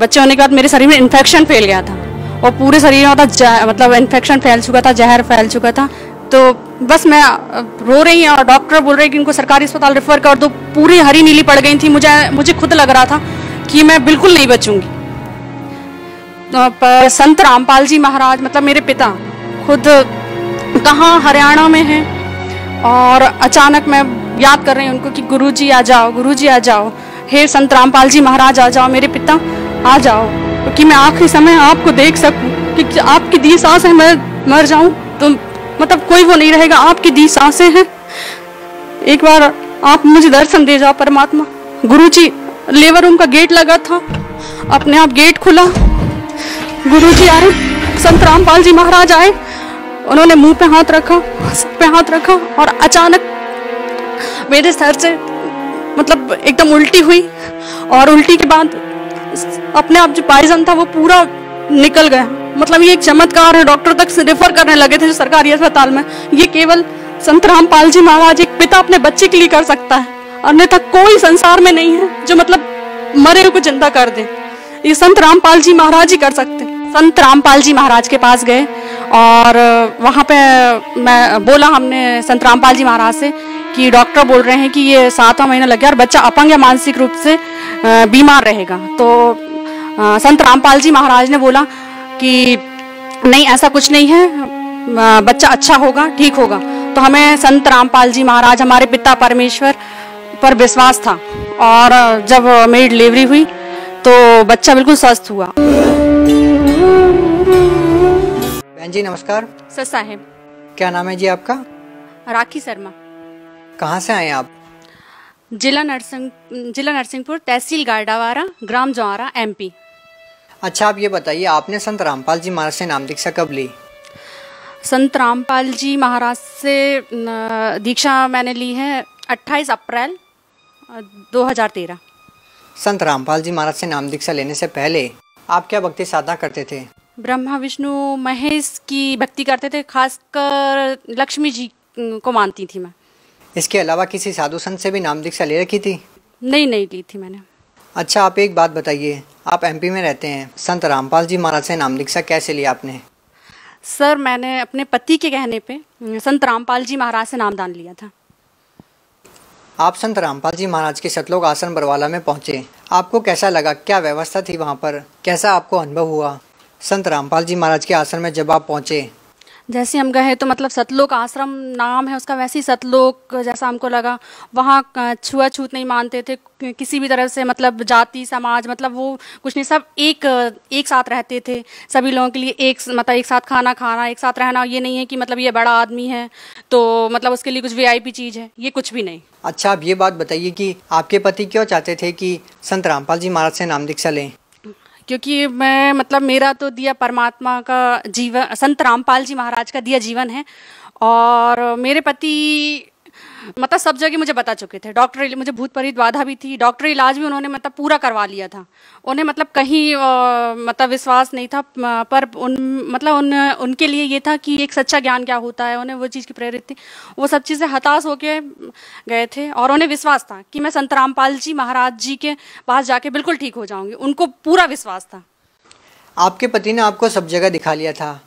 बच्चे होने के बाद मेरे शरीर में इन्फेक्शन फैल गया था और पूरे शरीर में मतलब इन्फेक्शन फैल चुका था जहर फैल चुका था तो बस मैं रो रही हूँ और डॉक्टर बोल रहे हैं कि इनको सरकारी अस्पताल रेफर कर दो पूरी हरी नीली पड़ गई थी मुझे मुझे खुद लग रहा था कि मैं बिल्कुल नहीं बचूंगी तो संत रामपाल जी महाराज मतलब मेरे पिता खुद कहाँ हरियाणा में हैं और अचानक मैं याद कर रही हूँ उनको कि गुरु जी आ जाओ गुरु जी आ जाओ हे संत रामपाल जी महाराज आ जाओ मेरे पिता आ जाओ क्योंकि मैं आखिरी समय आपको देख सकूं कि आपकी दी सांसें मैं मर जाऊं तो मतलब कोई वो नहीं रहेगा आपकी दी सांसें हैं एक बार आप मुझे दर्शन दे जाओ परमात्मा गुरु जी लेबर रूम का गेट लगा था अपने आप गेट खुला गुरु जी आ रहे संत रामपाल जी महाराज आए उन्होंने मुंह पे हाथ रखा पे हाथ रखा और अचानक मेरे सर से मतलब एकदम उल्टी हुई और उल्टी के बाद अपने आप जो पाइजन था वो पूरा निकल गया मतलब ये एक चमत्कार है डॉक्टर तक रेफर करने लगे थे सरकारी अस्पताल में ये केवल संत रामपाल जी महाराज एक पिता अपने बच्चे के लिए कर सकता है अन्यथा कोई संसार में नहीं है जो मतलब मरे को जिंदा कर दे ये संत रामपाल जी महाराज ही कर सकते संत रामपाल जी महाराज के पास गए और वहाँ पे मैं बोला हमने संत रामपाल जी महाराज से कि डॉक्टर बोल रहे हैं कि ये सातवा महीना लग गया और बच्चा अपंग है मानसिक रूप से बीमार रहेगा तो संत रामपाल जी महाराज ने बोला कि नहीं ऐसा कुछ नहीं है बच्चा अच्छा होगा ठीक होगा तो हमें संत रामपाल जी महाराज हमारे पिता परमेश्वर पर विश्वास था और जब मेरी डिलीवरी हुई तो बच्चा बिल्कुल स्वस्थ हुआ बहन जी नमस्कार सर साहेब क्या नाम है जी आपका राखी शर्मा कहाँ से आए आप जिला नरसिंह जिला नरसिंहपुर तहसील गार्डावारा ग्राम जौरा एमपी अच्छा आप ये बताइए आपने संत रामपाल जी महाराज से नाम दीक्षा कब ली संत रामपाल जी महाराज से दीक्षा मैंने ली है 28 अप्रैल 2013 संत रामपाल जी महाराज से नाम दीक्षा लेने से पहले आप क्या भक्ति साधना करते थे ब्रह्मा विष्णु महेश की भक्ति करते थे खासकर लक्ष्मी जी को मानती थी मैं इसके अलावा किसी साधु संत से भी नाम दीक्षा ले रखी थी नहीं नहीं ली थी मैंने अच्छा आप एक बात बताइए आप एमपी में रहते हैं संत रामपाल जी महाराज से नाम दीक्षा कैसे लिया आपने सर मैंने अपने पति के कहने पे संत रामपाल जी महाराज से नाम दान लिया था आप संत रामपाल जी महाराज के सतलोक आसन बरवाला में पहुंचे आपको कैसा लगा क्या व्यवस्था थी वहाँ पर कैसा आपको अनुभव हुआ संत रामपाल जी महाराज के आसन में जब आप पहुंचे जैसे हम गए तो मतलब सतलोक आश्रम नाम है उसका वैसे ही सतलोक जैसा हमको लगा वहाँ छुआछूत नहीं मानते थे किसी भी तरह से मतलब जाति समाज मतलब वो कुछ नहीं सब एक एक साथ रहते थे सभी लोगों के लिए एक मतलब एक साथ खाना खाना एक साथ रहना ये नहीं है कि मतलब ये बड़ा आदमी है तो मतलब उसके लिए कुछ वी चीज़ है ये कुछ भी नहीं अच्छा आप ये बात बताइए कि आपके पति क्यों चाहते थे कि संत रामपाल जी महाराज से नाम दीक्षा लें क्योंकि मैं मतलब मेरा तो दिया परमात्मा का जीवन संत रामपाल जी महाराज का दिया जीवन है और मेरे पति मतलब सब जगह मुझे बता चुके थे डॉक्टर मुझे भूत परीत बाधा भी थी डॉक्टर इलाज भी उन्होंने मतलब पूरा करवा लिया था उन्हें मतलब कहीं मतलब विश्वास नहीं था पर उन मतलब उन उनके लिए ये था कि एक सच्चा ज्ञान क्या होता है उन्हें वो चीज़ की प्रेरित थी वो सब चीज़ें हताश होके गए थे और उन्हें विश्वास था कि मैं संत रामपाल जी महाराज जी के पास जाके बिल्कुल ठीक हो जाऊंगी उनको पूरा विश्वास था आपके पति ने आपको सब जगह दिखा लिया था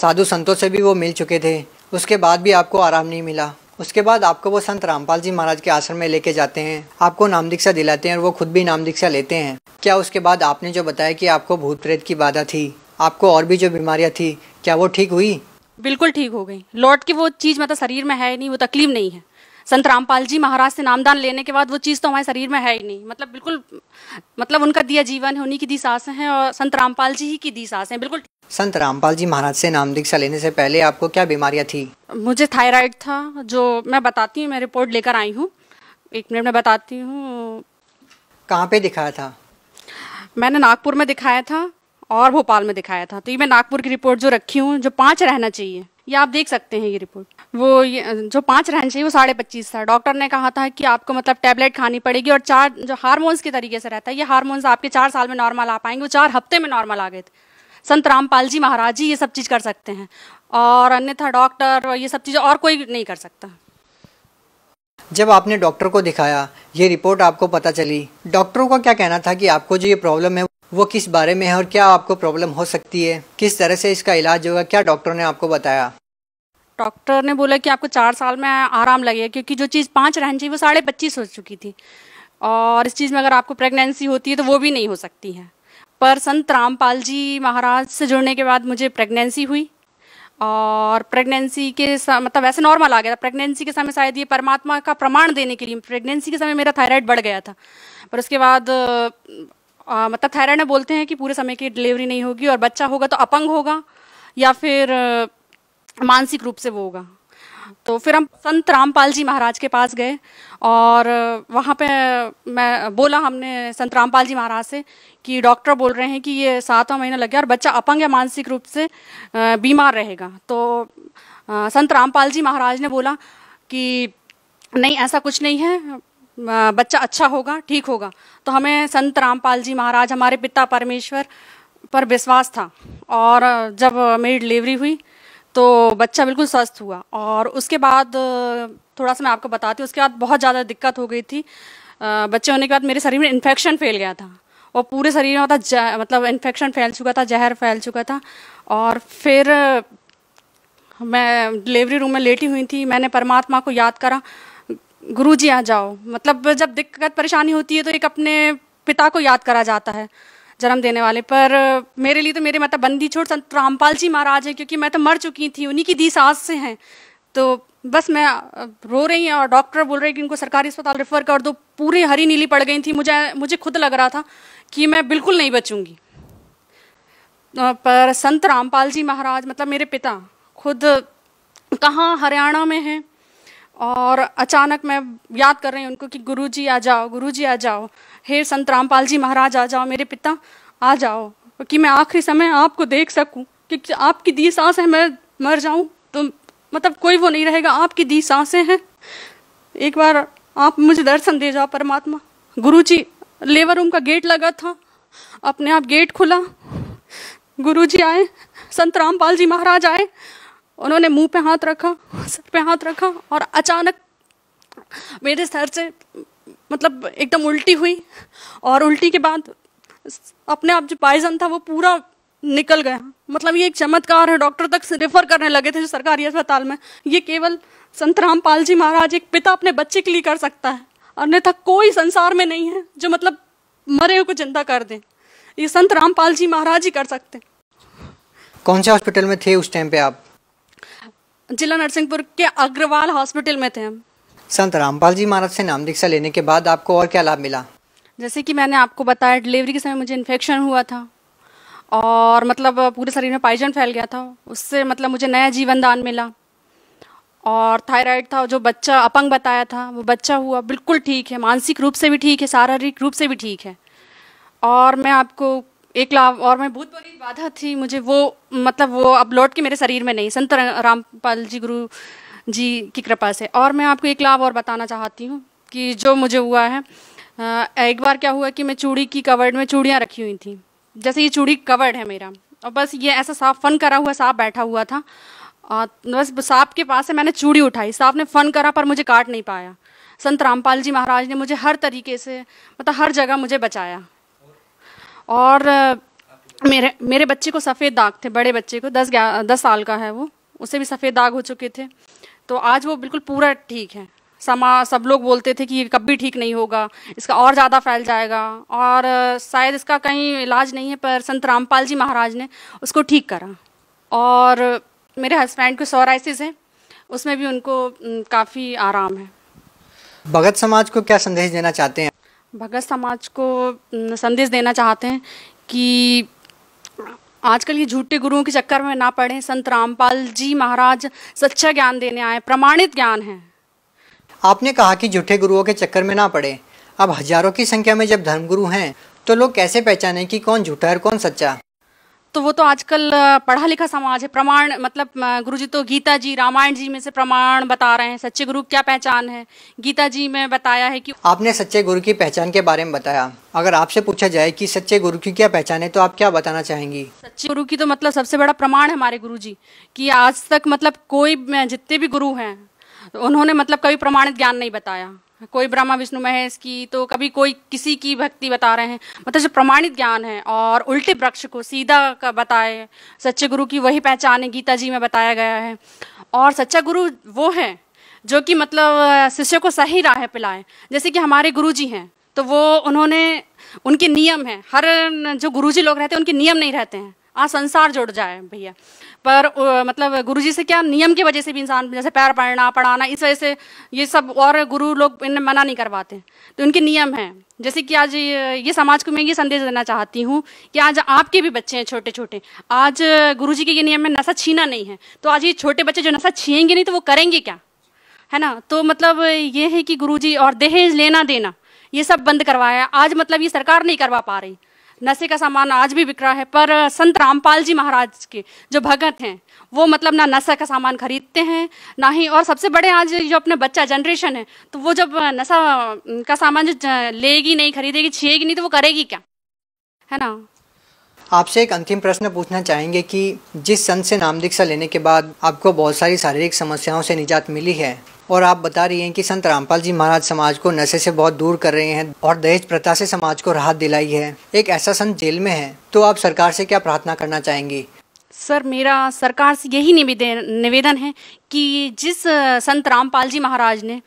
साधु संतों से भी वो मिल चुके थे उसके बाद भी आपको आराम नहीं मिला उसके बाद आपको वो संत रामपाल जी महाराज के आश्रम में लेके जाते हैं आपको नाम दीक्षा दिलाते हैं और वो खुद भी नाम दीक्षा लेते हैं क्या उसके बाद आपने जो बताया कि आपको भूत प्रेत की बाधा थी आपको और भी जो बीमारियां थी क्या वो ठीक हुई बिल्कुल ठीक हो गई लौट के वो चीज मतलब शरीर में है नहीं वो तकलीफ नहीं है संत रामपाल जी महाराज से नामदान लेने के बाद वो चीज़ तो हमारे शरीर में है ही नहीं मतलब बिल्कुल मतलब उनका दिया जीवन है उन्हीं की दी सांसें है और संत रामपाल जी ही की दी है बिल्कुल संत रामपाल जी महाराज से नाम दीक्षा लेने से पहले आपको क्या बीमारियाँ थी मुझे थायराइड था जो मैं बताती हूँ मैं रिपोर्ट लेकर आई हूँ एक मिनट में बताती हूँ कहाँ पे दिखाया था मैंने नागपुर में दिखाया था और भोपाल में दिखाया था तो ये मैं नागपुर की रिपोर्ट जो रखी हूँ जो पाँच रहना चाहिए ये आप देख सकते हैं ये रिपोर्ट वो ये, जो पांच रहन चाहिए वो साढ़े पच्चीस था डॉक्टर ने कहा था कि आपको मतलब टैबलेट खानी पड़ेगी और चार जो हार्मोन्स के तरीके से रहता है ये हार्मोन्स आपके चार साल में नॉर्मल आ पाएंगे वो चार हफ्ते में नॉर्मल आ गए थे संत रामपाल जी महाराज जी ये सब चीज़ कर सकते हैं और अन्यथा डॉक्टर ये सब चीज़ और कोई नहीं कर सकता जब आपने डॉक्टर को दिखाया ये रिपोर्ट आपको पता चली डॉक्टरों का क्या कहना था कि आपको जो ये प्रॉब्लम है वो किस बारे में है और क्या आपको प्रॉब्लम हो सकती है किस तरह से इसका इलाज होगा क्या डॉक्टर ने आपको बताया डॉक्टर ने बोला कि आपको चार साल में आराम लगेगा क्योंकि जो चीज़ पाँच रहनी चाहिए वो साढ़े पच्चीस हो चुकी थी और इस चीज़ में अगर आपको प्रेगनेंसी होती है तो वो भी नहीं हो सकती है पर संत रामपाल जी महाराज से जुड़ने के बाद मुझे प्रेगनेंसी हुई और प्रेगनेंसी के मतलब वैसे नॉर्मल आ गया था प्रेगनेंसी के समय शायद ये परमात्मा का प्रमाण देने के लिए प्रेगनेंसी के समय मेरा थायराइड बढ़ गया था पर उसके बाद आ, मतलब थायराइड में बोलते हैं कि पूरे समय की डिलीवरी नहीं होगी और बच्चा होगा तो अपंग होगा या फिर मानसिक रूप से वो होगा तो फिर हम संत रामपाल जी महाराज के पास गए और वहाँ पे मैं बोला हमने संत रामपाल जी महाराज से कि डॉक्टर बोल रहे हैं कि ये सातवा महीना लग गया और बच्चा अपंग या मानसिक रूप से बीमार रहेगा तो संत रामपाल जी महाराज ने बोला कि नहीं ऐसा कुछ नहीं है बच्चा अच्छा होगा ठीक होगा तो हमें संत रामपाल जी महाराज हमारे पिता परमेश्वर पर विश्वास था और जब मेरी डिलीवरी हुई तो बच्चा बिल्कुल स्वस्थ हुआ और उसके बाद थोड़ा सा मैं आपको बताती हूँ उसके बाद बहुत ज़्यादा दिक्कत हो गई थी बच्चे होने के बाद मेरे शरीर में इन्फेक्शन फैल गया था और पूरे शरीर में होता मतलब इन्फेक्शन फैल चुका था जहर फैल चुका था और फिर मैं डिलीवरी रूम में लेटी हुई थी मैंने परमात्मा को याद करा गुरु जी यहाँ जाओ मतलब जब दिक्कत परेशानी होती है तो एक अपने पिता को याद करा जाता है जन्म देने वाले पर मेरे लिए तो मेरे मतलब बंदी छोड़ संत रामपाल जी महाराज हैं क्योंकि मैं तो मर चुकी थी उन्हीं की दी सास से हैं तो बस मैं रो रही हूँ और डॉक्टर बोल रहे हैं कि उनको सरकारी अस्पताल रेफर कर दो पूरी हरी नीली पड़ गई थी मुझे मुझे खुद लग रहा था कि मैं बिल्कुल नहीं बचूंगी पर संत रामपाल जी महाराज मतलब मेरे पिता खुद कहाँ हरियाणा में हैं और अचानक मैं याद कर रही हूँ उनको कि गुरु जी आ जाओ गुरु जी आ जाओ हे संत रामपाल जी महाराज आ जाओ मेरे पिता आ जाओ कि मैं आखिरी समय आपको देख सकूं कि आपकी दी सांस है मैं मर जाऊं तो मतलब कोई वो नहीं रहेगा आपकी दी सांसें हैं एक बार आप मुझे दर्शन दे जाओ परमात्मा गुरु जी लेबर रूम का गेट लगा था अपने आप गेट खुला गुरु जी आए संत रामपाल जी महाराज आए उन्होंने मुंह पे हाथ रखा सर पे हाथ रखा और अचानक मेरे सर से मतलब एकदम उल्टी हुई और उल्टी के बाद अपने आप जो पायजन था वो पूरा निकल गया मतलब ये एक चमत्कार है डॉक्टर तक रेफर करने लगे थे जो सरकारी अस्पताल में ये केवल संत रामपाल जी महाराज एक पिता अपने बच्चे के लिए कर सकता है अन्यथा कोई संसार में नहीं है जो मतलब मरे को जिंदा कर दे ये संत रामपाल जी महाराज ही कर सकते कौन से हॉस्पिटल में थे उस टाइम पे आप जिला नरसिंहपुर के अग्रवाल हॉस्पिटल में थे हम संत रामपाल जी महाराज से नाम दीक्षा लेने के बाद आपको और क्या लाभ मिला जैसे कि मैंने आपको बताया डिलीवरी के समय मुझे इन्फेक्शन हुआ था और मतलब पूरे शरीर में पाइजन फैल गया था उससे मतलब मुझे नया जीवन दान मिला और थायराइड था जो बच्चा अपंग बताया था वो बच्चा हुआ बिल्कुल ठीक है मानसिक रूप से भी ठीक है शारीरिक रूप से भी ठीक है और मैं आपको एक लाभ और मैं बहुत बड़ी बाधा थी मुझे वो मतलब वो अब लौट के मेरे शरीर में नहीं संत रामपाल जी गुरु जी की कृपा से और मैं आपको एक लाभ और बताना चाहती हूँ कि जो मुझे हुआ है एक बार क्या हुआ कि मैं चूड़ी की कवर्ड में चूड़ियाँ रखी हुई थी जैसे ये चूड़ी कवर्ड है मेरा और बस ये ऐसा साफ फन करा हुआ सांप बैठा हुआ था और बस सांप के पास से मैंने चूड़ी उठाई सांप ने फन करा पर मुझे काट नहीं पाया संत रामपाल जी महाराज ने मुझे हर तरीके से मतलब हर जगह मुझे बचाया और मेरे मेरे बच्चे को सफ़ेद दाग थे बड़े बच्चे को दस दस साल का है वो उसे भी सफ़ेद दाग हो चुके थे तो आज वो बिल्कुल पूरा ठीक है समा सब लोग बोलते थे कि ये कभी ठीक नहीं होगा इसका और ज़्यादा फैल जाएगा और शायद इसका कहीं इलाज नहीं है पर संत रामपाल जी महाराज ने उसको ठीक करा और मेरे हस्बैंड को सोराइसिस है उसमें भी उनको काफ़ी आराम है भगत समाज को क्या संदेश देना चाहते हैं भगत समाज को संदेश देना चाहते हैं कि आजकल ये झूठे गुरुओं के चक्कर में ना पड़े संत रामपाल जी महाराज सच्चा ज्ञान देने आए प्रमाणित ज्ञान है आपने कहा कि झूठे गुरुओं के चक्कर में ना पड़े अब हजारों की संख्या में जब धर्मगुरु हैं तो लोग कैसे पहचाने कि कौन झूठा है और कौन सच्चा तो वो तो आजकल पढ़ा लिखा समाज है प्रमाण मतलब गुरु जी तो गीता जी रामायण जी में से प्रमाण बता रहे हैं सच्चे गुरु क्या पहचान है गीता जी में बताया है कि आपने सच्चे गुरु की पहचान के बारे में बताया अगर आपसे पूछा जाए कि सच्चे गुरु की क्या पहचान है तो आप क्या बताना चाहेंगी सच्चे गुरु की तो मतलब सबसे बड़ा प्रमाण है हमारे गुरु जी की आज तक मतलब कोई जितने भी गुरु हैं उन्होंने मतलब कभी प्रमाणित ज्ञान नहीं बताया कोई ब्रह्मा विष्णु महेश की तो कभी कोई किसी की भक्ति बता रहे हैं मतलब जो प्रमाणित ज्ञान है और उल्टे वृक्ष को सीधा का बताए सच्चे गुरु की वही पहचान है गीता जी में बताया गया है और सच्चा गुरु वो है जो कि मतलब शिष्य को सही राह पिलाए जैसे कि हमारे गुरु जी हैं तो वो उन्होंने उनके नियम हैं हर जो गुरु जी लोग रहते हैं उनके नियम नहीं रहते हैं आ संसार जुड़ जाए भैया पर मतलब गुरु जी से क्या नियम की वजह से भी इंसान जैसे पैर पढ़ना पढ़ाना इस वजह से ये सब और गुरु लोग इन्हें मना नहीं करवाते तो उनके नियम हैं जैसे कि आज ये समाज को मैं ये संदेश देना चाहती हूँ कि आज आपके भी बच्चे हैं छोटे छोटे आज गुरु जी के ये नियम में नशा छीना नहीं है तो आज ये छोटे बच्चे जो नशा छीएंगे नहीं तो वो करेंगे क्या है ना तो मतलब ये है कि गुरु जी और दहेज लेना देना ये सब बंद करवाया आज मतलब ये सरकार नहीं करवा पा रही नशे का सामान आज भी बिक रहा है पर संत रामपाल जी महाराज के जो भगत हैं वो मतलब ना नशा का सामान खरीदते हैं ना ही और सबसे बड़े आज जो अपने बच्चा जनरेशन है तो वो जब नशा का सामान जो लेगी नहीं खरीदेगी छिएगी नहीं तो वो करेगी क्या है ना आपसे एक अंतिम प्रश्न पूछना चाहेंगे कि जिस संत से नाम दीक्षा लेने के बाद आपको बहुत सारी शारीरिक समस्याओं से निजात मिली है और आप बता रही हैं कि संत रामपाल जी महाराज समाज को नशे से बहुत दूर कर रहे हैं और दहेज प्रथा से समाज को राहत दिलाई है एक ऐसा संत जेल में है तो आप सरकार से क्या प्रार्थना करना चाहेंगी सर मेरा सरकार से यही निवेदन है कि जिस संत रामपाल जी महाराज ने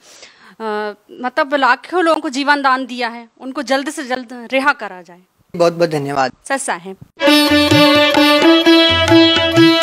मतलब लाखों लोगों को जीवन दान दिया है उनको जल्द से जल्द रिहा करा जाए बहुत बहुत धन्यवाद सर साहेब